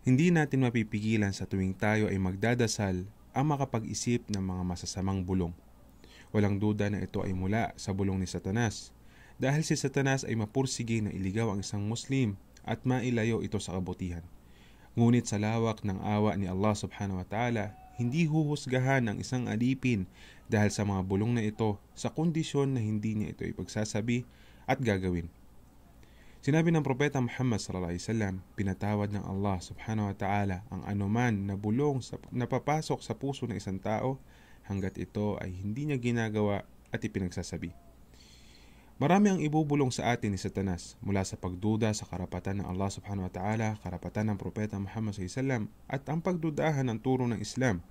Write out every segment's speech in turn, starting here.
Hindi natin mapipigilan sa tuwing tayo ay magdadasal ang makapag-isip ng mga masasamang bulong. Walang duda na ito ay mula sa bulong ni Satanas dahil si Satanas ay mapursige na iligaw ang isang Muslim at mailayo ito sa kabutihan. Ngunit sa lawak ng awa ni Allah subhanahu wa ta'ala, hindi huhusgahan ang isang alipin dahil sa mga bulong na ito sa kondisyon na hindi niya ito ipagsasabi at gagawin. Sinabi ng propeta Muhammad sallallahu alaihi wasallam, pinatawad ng Allah subhanahu wa ta'ala ang anuman na bulong sa, napapasok sa puso ng isang tao hanggat ito ay hindi niya ginagawa at ipinagsasabi. Marami ang ibubulong sa atin ni Satanas mula sa pagduda sa karapatan ng Allah subhanahu wa ta'ala, karapatan ng propeta Muhammad sallallahu alaihi wasallam at ang pagdudahan ng turo ng Islam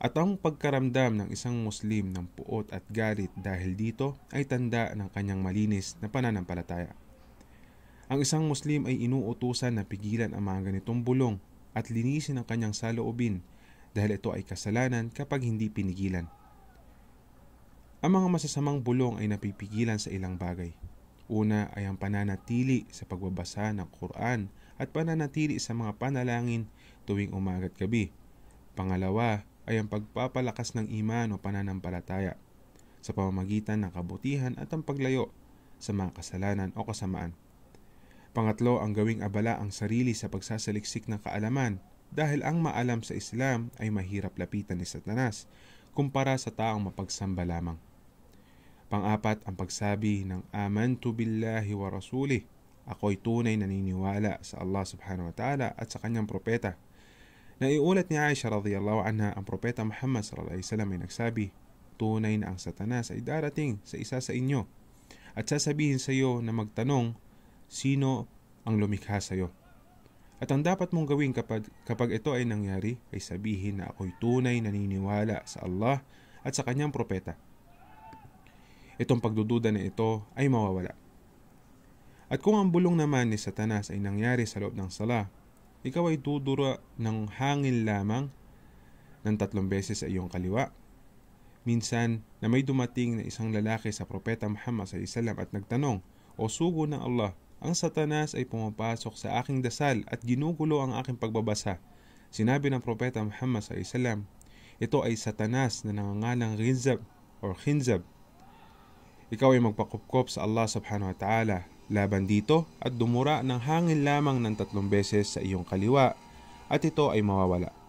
at ang pagkaramdam ng isang Muslim ng puot at galit dahil dito ay tanda ng kanyang malinis na pananampalataya. Ang isang Muslim ay inuutusan na pigilan ang mga ganitong bulong at linisin ang kanyang saloobin dahil ito ay kasalanan kapag hindi pinigilan. Ang mga masasamang bulong ay napipigilan sa ilang bagay. Una ay ang pananatili sa pagbabasa ng Quran at pananatili sa mga panalangin tuwing umagat gabi. Pangalawa ay ang pagpapalakas ng iman o pananampalataya sa pamamagitan ng kabutihan at ang paglayo sa mga kasalanan o kasamaan. Pangatlo, ang gawing abala ang sarili sa pagsasaliksik ng kaalaman dahil ang maalam sa Islam ay mahirap lapitan ni Satanas kumpara sa taong mapagsamba lamang. Pangapat, ang pagsabi ng Aman tu billahi wa rasulih. Ako'y tunay naniniwala sa Allah subhanahu wa ta'ala at sa kanyang propeta Naiulat ni Aisha radiyallahu anha ang propeta Muhammad sallallahu alaihi wasallam ay nagsabi, Tunay na ang satanas ay darating sa isa sa inyo at sasabihin sa iyo na magtanong sino ang lumikha sa iyo. At ang dapat mong gawin kapag, kapag ito ay nangyari ay sabihin na ako'y tunay naniniwala sa Allah at sa kanyang propeta. Itong pagdududa na ito ay mawawala. At kung ang bulong naman ni Satanas ay nangyari sa loob ng sala, ikaw ay dudura ng hangin lamang ng tatlong beses sa iyong kaliwa. Minsan na may dumating na isang lalaki sa Propeta Muhammad sa Isalam at nagtanong, O sugo ng Allah, ang satanas ay pumapasok sa aking dasal at ginugulo ang aking pagbabasa. Sinabi ng Propeta Muhammad sa Isalam, ito ay satanas na nangangalang Rinzab or Khinzab. Ikaw ay magpakupkop sa Allah subhanahu wa ta'ala Laban dito at dumura ng hangin lamang ng tatlong beses sa iyong kaliwa at ito ay mawawala.